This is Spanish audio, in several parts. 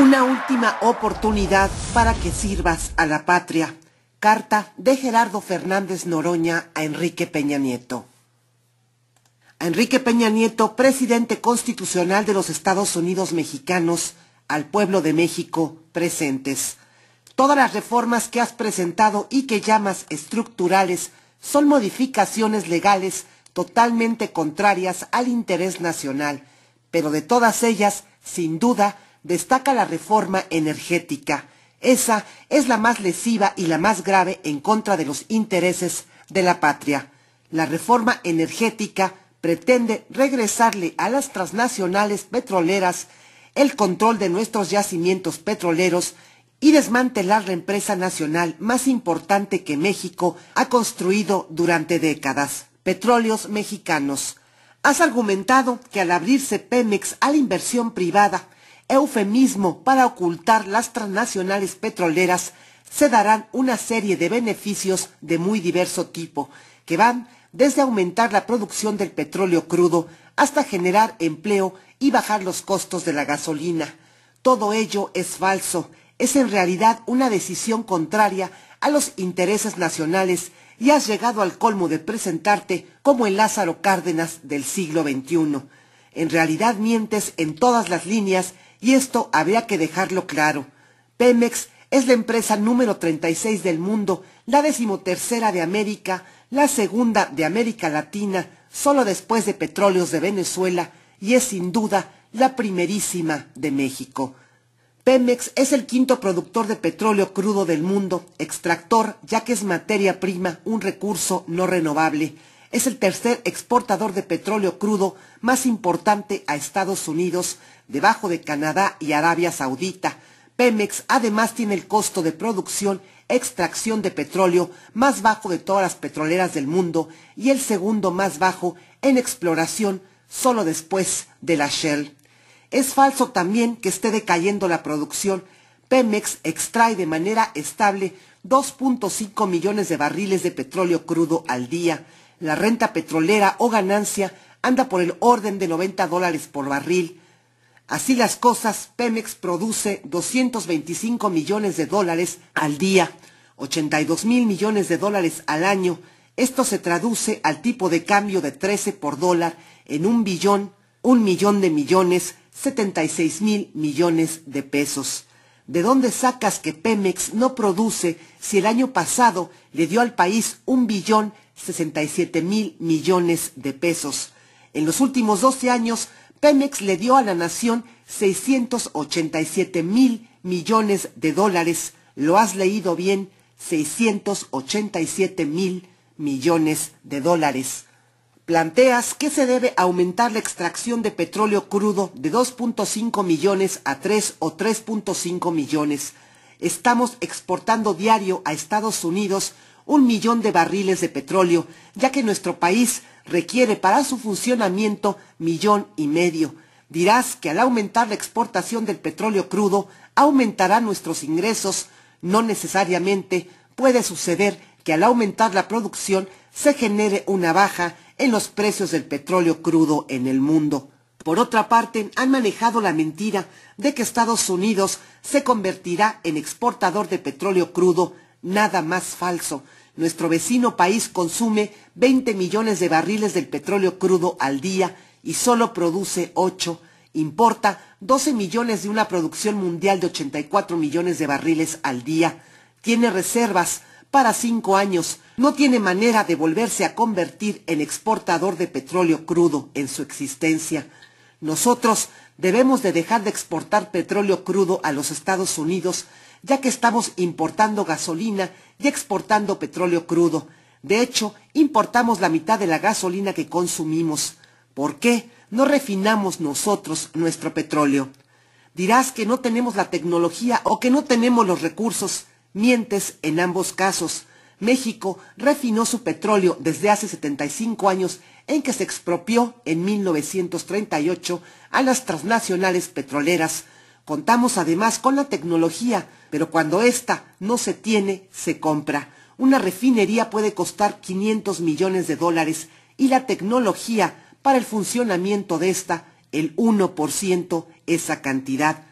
Una última oportunidad para que sirvas a la patria. Carta de Gerardo Fernández Noroña a Enrique Peña Nieto. A Enrique Peña Nieto, presidente constitucional de los Estados Unidos mexicanos, al pueblo de México presentes. Todas las reformas que has presentado y que llamas estructurales son modificaciones legales totalmente contrarias al interés nacional, pero de todas ellas, sin duda, destaca la reforma energética. Esa es la más lesiva y la más grave en contra de los intereses de la patria. La reforma energética pretende regresarle a las transnacionales petroleras el control de nuestros yacimientos petroleros y desmantelar la empresa nacional más importante que México ha construido durante décadas, Petróleos Mexicanos. Has argumentado que al abrirse Pemex a la inversión privada eufemismo para ocultar las transnacionales petroleras, se darán una serie de beneficios de muy diverso tipo, que van desde aumentar la producción del petróleo crudo hasta generar empleo y bajar los costos de la gasolina. Todo ello es falso, es en realidad una decisión contraria a los intereses nacionales y has llegado al colmo de presentarte como el Lázaro Cárdenas del siglo XXI. En realidad mientes en todas las líneas y esto habría que dejarlo claro. Pemex es la empresa número 36 del mundo, la decimotercera de América, la segunda de América Latina, solo después de Petróleos de Venezuela, y es sin duda la primerísima de México. Pemex es el quinto productor de petróleo crudo del mundo, extractor, ya que es materia prima, un recurso no renovable es el tercer exportador de petróleo crudo más importante a Estados Unidos, debajo de Canadá y Arabia Saudita. Pemex además tiene el costo de producción, extracción de petróleo más bajo de todas las petroleras del mundo y el segundo más bajo en exploración solo después de la Shell. Es falso también que esté decayendo la producción. Pemex extrae de manera estable 2.5 millones de barriles de petróleo crudo al día la renta petrolera o ganancia anda por el orden de 90 dólares por barril. Así las cosas, Pemex produce 225 millones de dólares al día, 82 mil millones de dólares al año. Esto se traduce al tipo de cambio de 13 por dólar en un billón, un millón de millones, 76 mil millones de pesos. ¿De dónde sacas que Pemex no produce si el año pasado le dio al país un billón 67 mil millones de pesos. En los últimos 12 años, Pemex le dio a la nación 687 mil millones de dólares. Lo has leído bien, 687 mil millones de dólares. Planteas que se debe aumentar la extracción de petróleo crudo de 2.5 millones a 3 o 3.5 millones. Estamos exportando diario a Estados Unidos un millón de barriles de petróleo, ya que nuestro país requiere para su funcionamiento millón y medio. Dirás que al aumentar la exportación del petróleo crudo, aumentará nuestros ingresos. No necesariamente puede suceder que al aumentar la producción se genere una baja en los precios del petróleo crudo en el mundo. Por otra parte, han manejado la mentira de que Estados Unidos se convertirá en exportador de petróleo crudo, nada más falso nuestro vecino país consume 20 millones de barriles del petróleo crudo al día y solo produce 8, importa 12 millones de una producción mundial de 84 millones de barriles al día, tiene reservas para 5 años, no tiene manera de volverse a convertir en exportador de petróleo crudo en su existencia. Nosotros Debemos de dejar de exportar petróleo crudo a los Estados Unidos, ya que estamos importando gasolina y exportando petróleo crudo. De hecho, importamos la mitad de la gasolina que consumimos. ¿Por qué no refinamos nosotros nuestro petróleo? Dirás que no tenemos la tecnología o que no tenemos los recursos. Mientes en ambos casos. México refinó su petróleo desde hace 75 años en que se expropió en 1938 a las transnacionales petroleras. Contamos además con la tecnología, pero cuando ésta no se tiene, se compra. Una refinería puede costar 500 millones de dólares y la tecnología para el funcionamiento de esta, el 1% esa cantidad.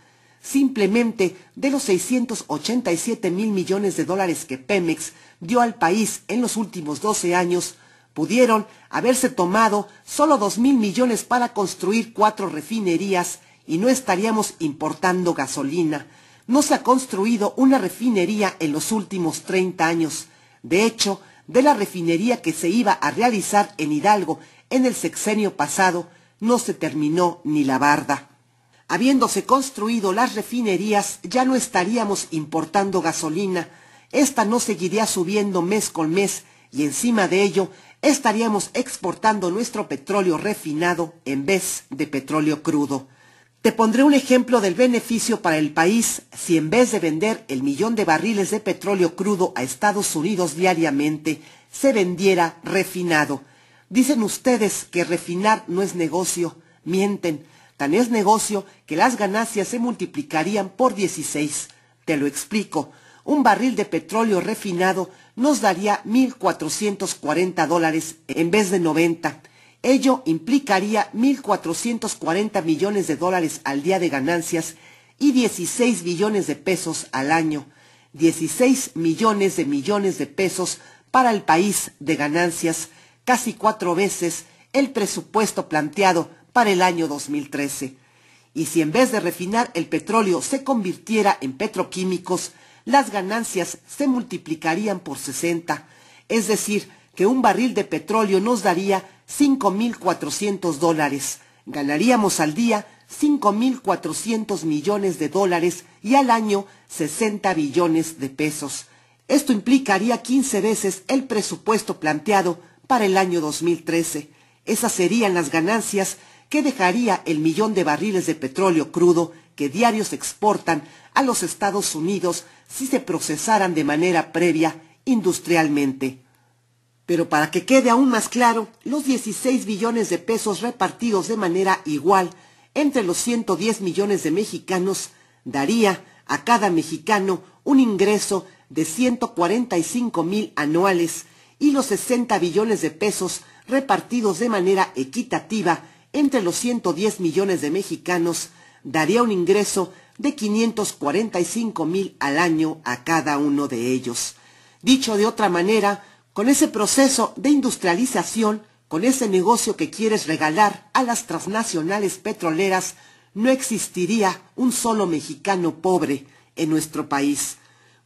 Simplemente de los 687 mil millones de dólares que Pemex dio al país en los últimos 12 años, pudieron haberse tomado solo 2 mil millones para construir cuatro refinerías y no estaríamos importando gasolina. No se ha construido una refinería en los últimos 30 años. De hecho, de la refinería que se iba a realizar en Hidalgo en el sexenio pasado, no se terminó ni la barda. Habiéndose construido las refinerías, ya no estaríamos importando gasolina, esta no seguiría subiendo mes con mes, y encima de ello estaríamos exportando nuestro petróleo refinado en vez de petróleo crudo. Te pondré un ejemplo del beneficio para el país si en vez de vender el millón de barriles de petróleo crudo a Estados Unidos diariamente, se vendiera refinado. Dicen ustedes que refinar no es negocio, mienten, Tan es negocio que las ganancias se multiplicarían por 16. Te lo explico. Un barril de petróleo refinado nos daría 1.440 dólares en vez de 90. Ello implicaría 1.440 millones de dólares al día de ganancias y 16 billones de pesos al año. 16 millones de millones de pesos para el país de ganancias, casi cuatro veces el presupuesto planteado para el año 2013. Y si en vez de refinar el petróleo se convirtiera en petroquímicos, las ganancias se multiplicarían por 60, es decir, que un barril de petróleo nos daría 5.400 dólares. Ganaríamos al día 5.400 millones de dólares y al año 60 billones de pesos. Esto implicaría 15 veces el presupuesto planteado para el año 2013. Esas serían las ganancias Qué dejaría el millón de barriles de petróleo crudo que diarios exportan a los Estados Unidos si se procesaran de manera previa industrialmente. Pero para que quede aún más claro, los 16 billones de pesos repartidos de manera igual entre los 110 millones de mexicanos daría a cada mexicano un ingreso de 145 mil anuales y los 60 billones de pesos repartidos de manera equitativa entre los 110 millones de mexicanos daría un ingreso de 545 mil al año a cada uno de ellos. Dicho de otra manera, con ese proceso de industrialización, con ese negocio que quieres regalar a las transnacionales petroleras, no existiría un solo mexicano pobre en nuestro país.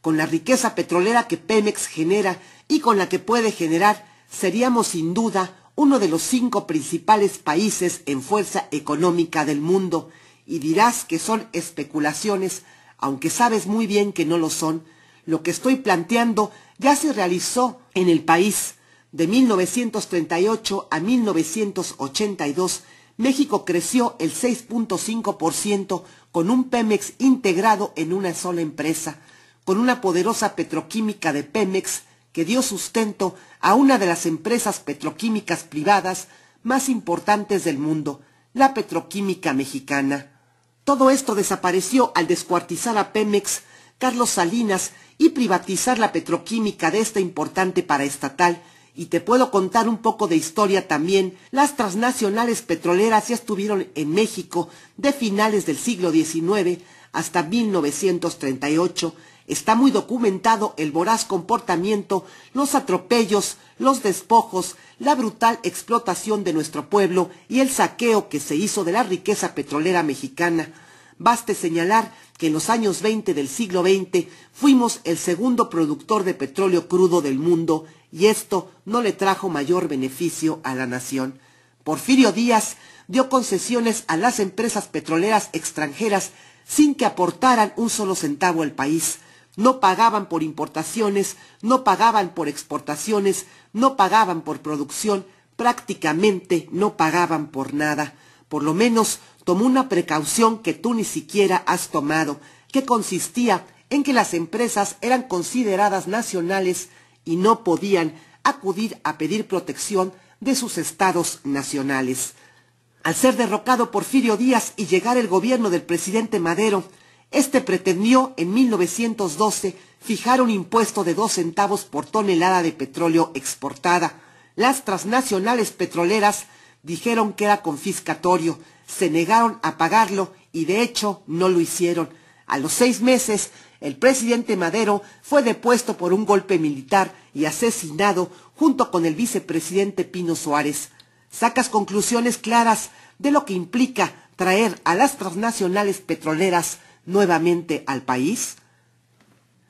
Con la riqueza petrolera que Pemex genera y con la que puede generar, seríamos sin duda uno de los cinco principales países en fuerza económica del mundo, y dirás que son especulaciones, aunque sabes muy bien que no lo son. Lo que estoy planteando ya se realizó en el país. De 1938 a 1982, México creció el 6.5% con un Pemex integrado en una sola empresa, con una poderosa petroquímica de Pemex que dio sustento a una de las empresas petroquímicas privadas más importantes del mundo, la petroquímica mexicana. Todo esto desapareció al descuartizar a Pemex, Carlos Salinas y privatizar la petroquímica de esta importante paraestatal y te puedo contar un poco de historia también. Las transnacionales petroleras ya estuvieron en México de finales del siglo XIX hasta 1938. Está muy documentado el voraz comportamiento, los atropellos, los despojos, la brutal explotación de nuestro pueblo y el saqueo que se hizo de la riqueza petrolera mexicana. Baste señalar que en los años 20 del siglo XX fuimos el segundo productor de petróleo crudo del mundo y esto no le trajo mayor beneficio a la nación. Porfirio Díaz dio concesiones a las empresas petroleras extranjeras sin que aportaran un solo centavo al país. No pagaban por importaciones, no pagaban por exportaciones, no pagaban por producción, prácticamente no pagaban por nada. Por lo menos tomó una precaución que tú ni siquiera has tomado, que consistía en que las empresas eran consideradas nacionales y no podían acudir a pedir protección de sus estados nacionales. Al ser derrocado Porfirio Díaz y llegar el gobierno del presidente Madero, este pretendió en 1912 fijar un impuesto de dos centavos por tonelada de petróleo exportada. Las transnacionales petroleras Dijeron que era confiscatorio, se negaron a pagarlo y de hecho no lo hicieron. A los seis meses, el presidente Madero fue depuesto por un golpe militar y asesinado junto con el vicepresidente Pino Suárez. Sacas conclusiones claras de lo que implica traer a las transnacionales petroleras nuevamente al país.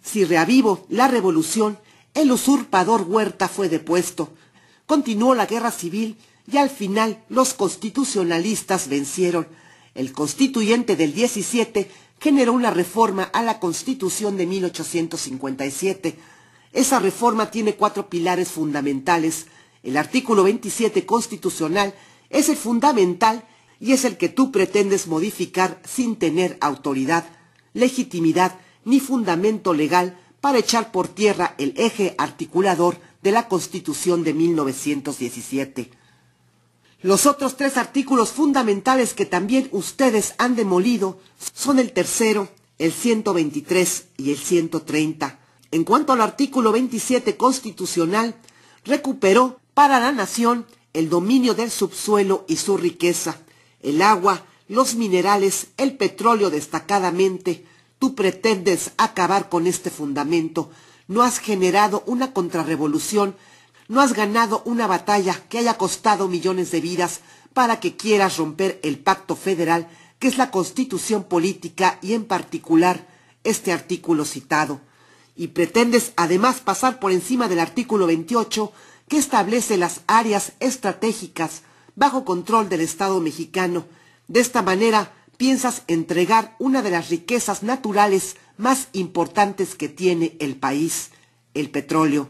Si reavivo la revolución, el usurpador Huerta fue depuesto. Continuó la guerra civil y al final los constitucionalistas vencieron. El constituyente del 17 generó una reforma a la Constitución de 1857. Esa reforma tiene cuatro pilares fundamentales. El artículo 27 constitucional es el fundamental y es el que tú pretendes modificar sin tener autoridad, legitimidad ni fundamento legal para echar por tierra el eje articulador de la Constitución de 1917. Los otros tres artículos fundamentales que también ustedes han demolido son el tercero, el 123 y el 130. En cuanto al artículo 27 constitucional, recuperó para la nación el dominio del subsuelo y su riqueza, el agua, los minerales, el petróleo destacadamente. Tú pretendes acabar con este fundamento. No has generado una contrarrevolución no has ganado una batalla que haya costado millones de vidas para que quieras romper el pacto federal, que es la constitución política y en particular este artículo citado. Y pretendes además pasar por encima del artículo 28 que establece las áreas estratégicas bajo control del Estado mexicano. De esta manera piensas entregar una de las riquezas naturales más importantes que tiene el país, el petróleo.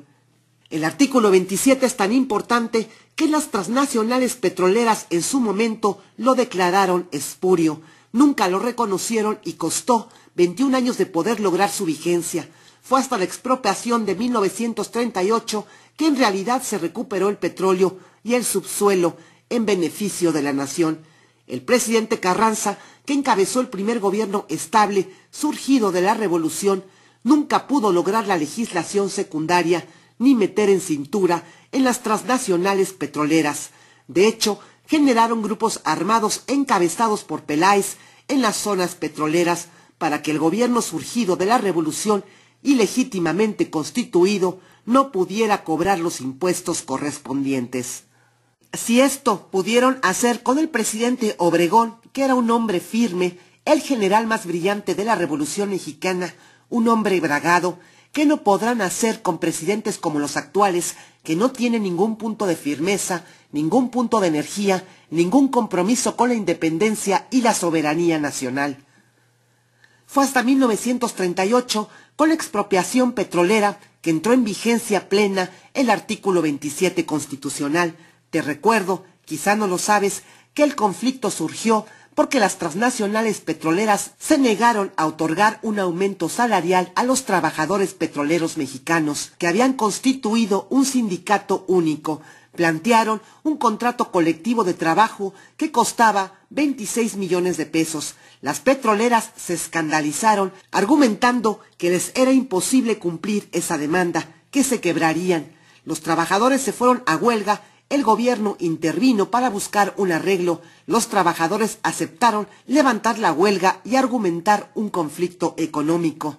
El artículo 27 es tan importante que las transnacionales petroleras en su momento lo declararon espurio, nunca lo reconocieron y costó 21 años de poder lograr su vigencia. Fue hasta la expropiación de 1938 que en realidad se recuperó el petróleo y el subsuelo en beneficio de la nación. El presidente Carranza, que encabezó el primer gobierno estable surgido de la revolución, nunca pudo lograr la legislación secundaria ni meter en cintura en las transnacionales petroleras. De hecho, generaron grupos armados encabezados por Peláez en las zonas petroleras para que el gobierno surgido de la revolución y legítimamente constituido no pudiera cobrar los impuestos correspondientes. Si esto pudieron hacer con el presidente Obregón, que era un hombre firme, el general más brillante de la Revolución Mexicana, un hombre bragado, ¿Qué no podrán hacer con presidentes como los actuales, que no tienen ningún punto de firmeza, ningún punto de energía, ningún compromiso con la independencia y la soberanía nacional? Fue hasta 1938, con la expropiación petrolera, que entró en vigencia plena el artículo 27 constitucional. Te recuerdo, quizá no lo sabes, que el conflicto surgió porque las transnacionales petroleras se negaron a otorgar un aumento salarial a los trabajadores petroleros mexicanos, que habían constituido un sindicato único. Plantearon un contrato colectivo de trabajo que costaba 26 millones de pesos. Las petroleras se escandalizaron argumentando que les era imposible cumplir esa demanda, que se quebrarían. Los trabajadores se fueron a huelga el gobierno intervino para buscar un arreglo, los trabajadores aceptaron levantar la huelga y argumentar un conflicto económico.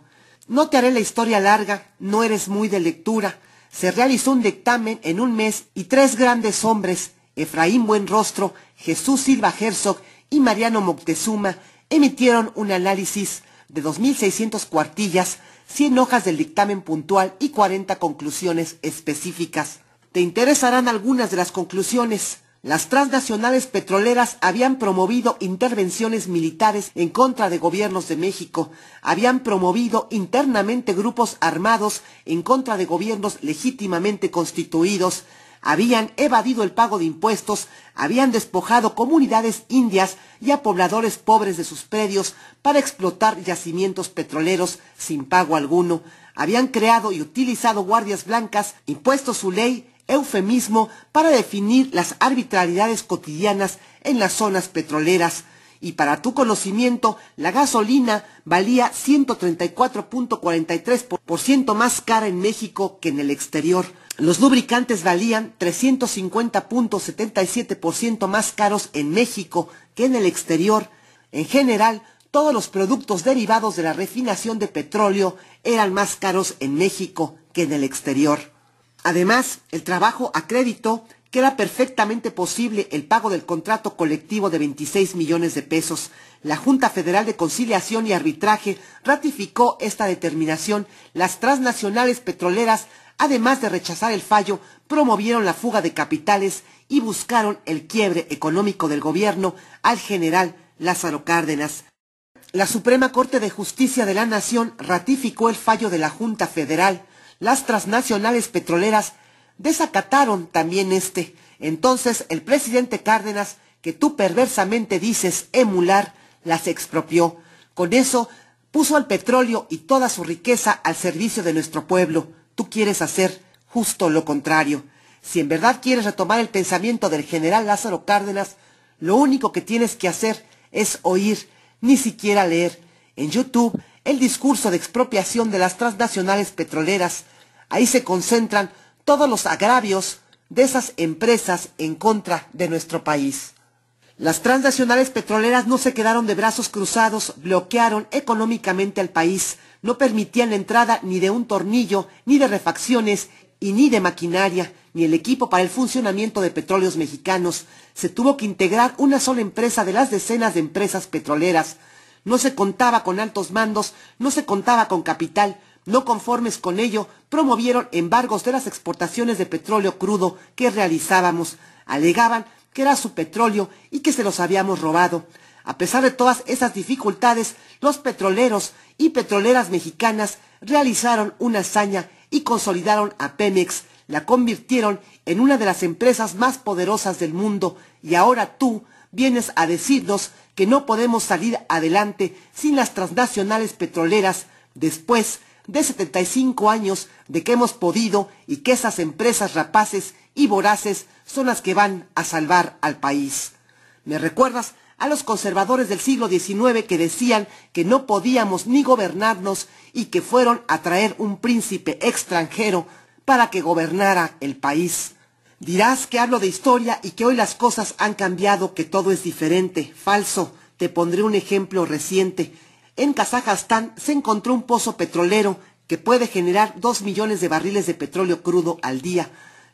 No te haré la historia larga, no eres muy de lectura. Se realizó un dictamen en un mes y tres grandes hombres, Efraín Buenrostro, Jesús Silva Herzog y Mariano Moctezuma, emitieron un análisis de 2.600 cuartillas, 100 hojas del dictamen puntual y 40 conclusiones específicas. Te interesarán algunas de las conclusiones. Las transnacionales petroleras habían promovido intervenciones militares en contra de gobiernos de México, habían promovido internamente grupos armados en contra de gobiernos legítimamente constituidos, habían evadido el pago de impuestos, habían despojado comunidades indias y a pobladores pobres de sus predios para explotar yacimientos petroleros sin pago alguno, habían creado y utilizado guardias blancas, impuesto su ley, eufemismo para definir las arbitrariedades cotidianas en las zonas petroleras. Y para tu conocimiento, la gasolina valía 134.43% más cara en México que en el exterior. Los lubricantes valían 350.77% más caros en México que en el exterior. En general, todos los productos derivados de la refinación de petróleo eran más caros en México que en el exterior. Además, el trabajo acreditó que era perfectamente posible el pago del contrato colectivo de 26 millones de pesos. La Junta Federal de Conciliación y Arbitraje ratificó esta determinación. Las transnacionales petroleras, además de rechazar el fallo, promovieron la fuga de capitales y buscaron el quiebre económico del gobierno al general Lázaro Cárdenas. La Suprema Corte de Justicia de la Nación ratificó el fallo de la Junta Federal las transnacionales petroleras desacataron también este. Entonces el presidente Cárdenas, que tú perversamente dices emular, las expropió. Con eso puso al petróleo y toda su riqueza al servicio de nuestro pueblo. Tú quieres hacer justo lo contrario. Si en verdad quieres retomar el pensamiento del general Lázaro Cárdenas, lo único que tienes que hacer es oír, ni siquiera leer. En YouTube, el discurso de expropiación de las transnacionales petroleras Ahí se concentran todos los agravios de esas empresas en contra de nuestro país. Las transnacionales petroleras no se quedaron de brazos cruzados, bloquearon económicamente al país, no permitían la entrada ni de un tornillo, ni de refacciones, y ni de maquinaria, ni el equipo para el funcionamiento de petróleos mexicanos. Se tuvo que integrar una sola empresa de las decenas de empresas petroleras. No se contaba con altos mandos, no se contaba con capital, no conformes con ello, promovieron embargos de las exportaciones de petróleo crudo que realizábamos. Alegaban que era su petróleo y que se los habíamos robado. A pesar de todas esas dificultades, los petroleros y petroleras mexicanas realizaron una hazaña y consolidaron a Pemex, la convirtieron en una de las empresas más poderosas del mundo y ahora tú vienes a decirnos que no podemos salir adelante sin las transnacionales petroleras. Después de 75 años de que hemos podido y que esas empresas rapaces y voraces son las que van a salvar al país. ¿Me recuerdas a los conservadores del siglo XIX que decían que no podíamos ni gobernarnos y que fueron a traer un príncipe extranjero para que gobernara el país? Dirás que hablo de historia y que hoy las cosas han cambiado, que todo es diferente. Falso. Te pondré un ejemplo reciente en Kazajstán se encontró un pozo petrolero que puede generar 2 millones de barriles de petróleo crudo al día.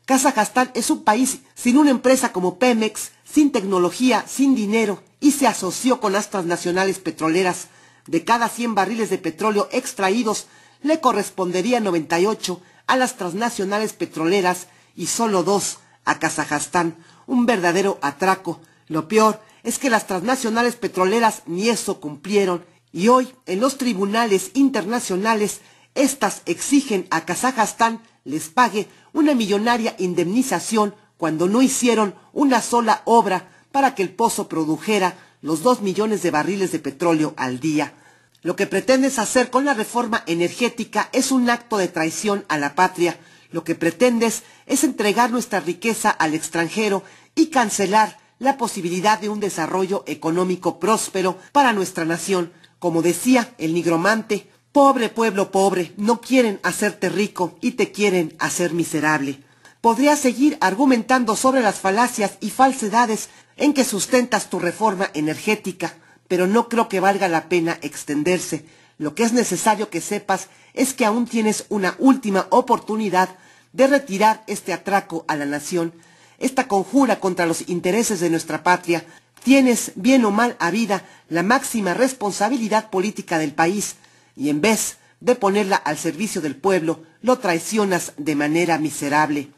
Kazajstán es un país sin una empresa como Pemex, sin tecnología, sin dinero, y se asoció con las transnacionales petroleras. De cada 100 barriles de petróleo extraídos, le correspondería 98 a las transnacionales petroleras y solo dos a Kazajstán. Un verdadero atraco. Lo peor es que las transnacionales petroleras ni eso cumplieron y hoy, en los tribunales internacionales, estas exigen a Kazajstán les pague una millonaria indemnización cuando no hicieron una sola obra para que el pozo produjera los dos millones de barriles de petróleo al día. Lo que pretendes hacer con la reforma energética es un acto de traición a la patria. Lo que pretendes es entregar nuestra riqueza al extranjero y cancelar la posibilidad de un desarrollo económico próspero para nuestra nación. Como decía el nigromante, pobre pueblo pobre, no quieren hacerte rico y te quieren hacer miserable. Podría seguir argumentando sobre las falacias y falsedades en que sustentas tu reforma energética, pero no creo que valga la pena extenderse. Lo que es necesario que sepas es que aún tienes una última oportunidad de retirar este atraco a la nación, esta conjura contra los intereses de nuestra patria, tienes, bien o mal a vida, la máxima responsabilidad política del país, y en vez de ponerla al servicio del pueblo, lo traicionas de manera miserable.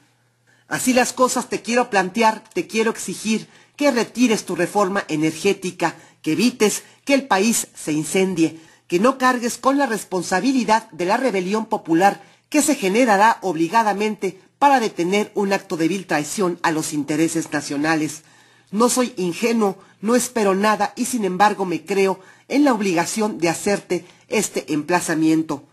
Así las cosas te quiero plantear, te quiero exigir que retires tu reforma energética, que evites que el país se incendie, que no cargues con la responsabilidad de la rebelión popular que se generará obligadamente para detener un acto de vil traición a los intereses nacionales. No soy ingenuo, no espero nada y sin embargo me creo en la obligación de hacerte este emplazamiento,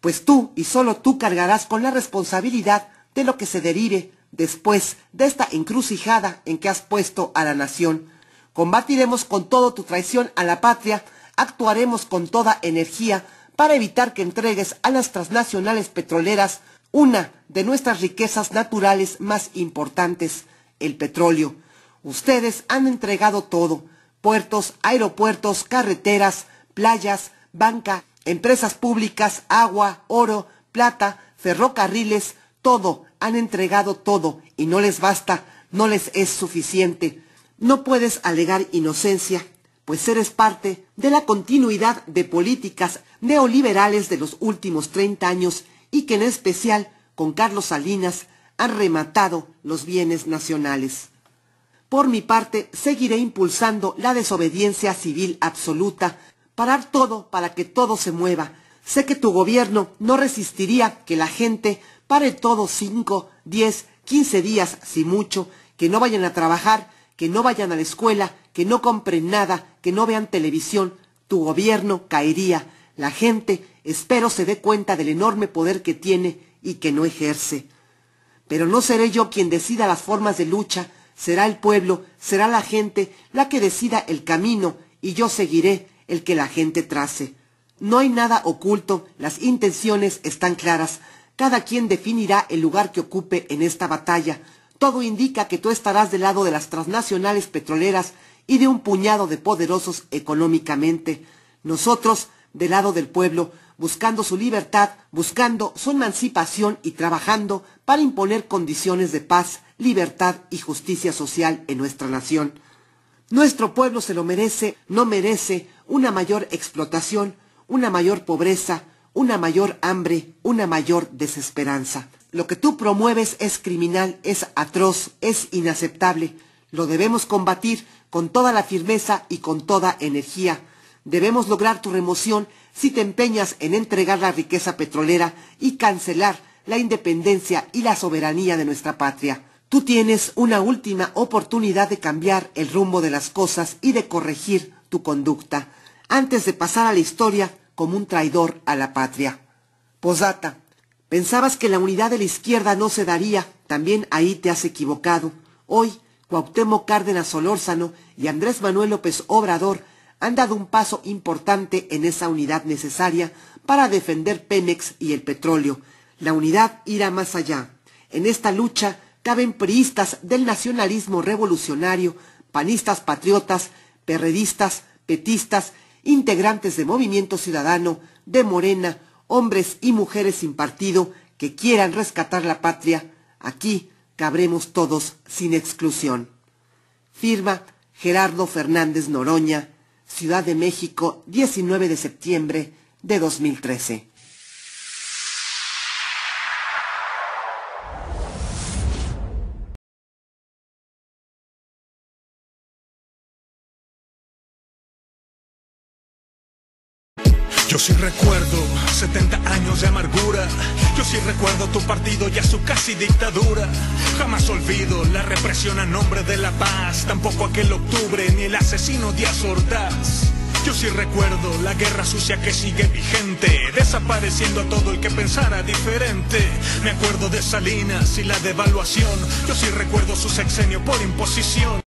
pues tú y solo tú cargarás con la responsabilidad de lo que se derive después de esta encrucijada en que has puesto a la nación. Combatiremos con todo tu traición a la patria, actuaremos con toda energía para evitar que entregues a las transnacionales petroleras una de nuestras riquezas naturales más importantes, el petróleo. Ustedes han entregado todo, puertos, aeropuertos, carreteras, playas, banca, empresas públicas, agua, oro, plata, ferrocarriles, todo, han entregado todo y no les basta, no les es suficiente. No puedes alegar inocencia, pues eres parte de la continuidad de políticas neoliberales de los últimos 30 años y que en especial con Carlos Salinas han rematado los bienes nacionales. Por mi parte, seguiré impulsando la desobediencia civil absoluta, parar todo para que todo se mueva. Sé que tu gobierno no resistiría que la gente pare todo 5, 10, 15 días, si mucho, que no vayan a trabajar, que no vayan a la escuela, que no compren nada, que no vean televisión. Tu gobierno caería. La gente, espero, se dé cuenta del enorme poder que tiene y que no ejerce. Pero no seré yo quien decida las formas de lucha, será el pueblo, será la gente la que decida el camino, y yo seguiré el que la gente trace. No hay nada oculto, las intenciones están claras, cada quien definirá el lugar que ocupe en esta batalla. Todo indica que tú estarás del lado de las transnacionales petroleras y de un puñado de poderosos económicamente. Nosotros, del lado del pueblo, buscando su libertad, buscando su emancipación y trabajando para imponer condiciones de paz, libertad y justicia social en nuestra nación. Nuestro pueblo se lo merece, no merece una mayor explotación, una mayor pobreza, una mayor hambre, una mayor desesperanza. Lo que tú promueves es criminal, es atroz, es inaceptable. Lo debemos combatir con toda la firmeza y con toda energía. Debemos lograr tu remoción si te empeñas en entregar la riqueza petrolera y cancelar la independencia y la soberanía de nuestra patria. Tú tienes una última oportunidad de cambiar el rumbo de las cosas y de corregir tu conducta, antes de pasar a la historia como un traidor a la patria. Posata, Pensabas que la unidad de la izquierda no se daría, también ahí te has equivocado. Hoy, Cuauhtémoc Cárdenas Solórzano y Andrés Manuel López Obrador han dado un paso importante en esa unidad necesaria para defender Pemex y el petróleo. La unidad irá más allá. En esta lucha caben priistas del nacionalismo revolucionario, panistas patriotas, perredistas, petistas, integrantes de Movimiento Ciudadano, de Morena, hombres y mujeres sin partido que quieran rescatar la patria. Aquí cabremos todos sin exclusión. Firma Gerardo Fernández Noroña, Ciudad de México, 19 de septiembre de 2013. Yo sí recuerdo 70 años de amargura, yo sí recuerdo tu partido y a su casi dictadura. Jamás olvido la represión a nombre de la paz, tampoco aquel octubre ni el asesino Díaz Ordaz. Yo sí recuerdo la guerra sucia que sigue vigente, desapareciendo a todo el que pensara diferente. Me acuerdo de Salinas y la devaluación, yo sí recuerdo su sexenio por imposición.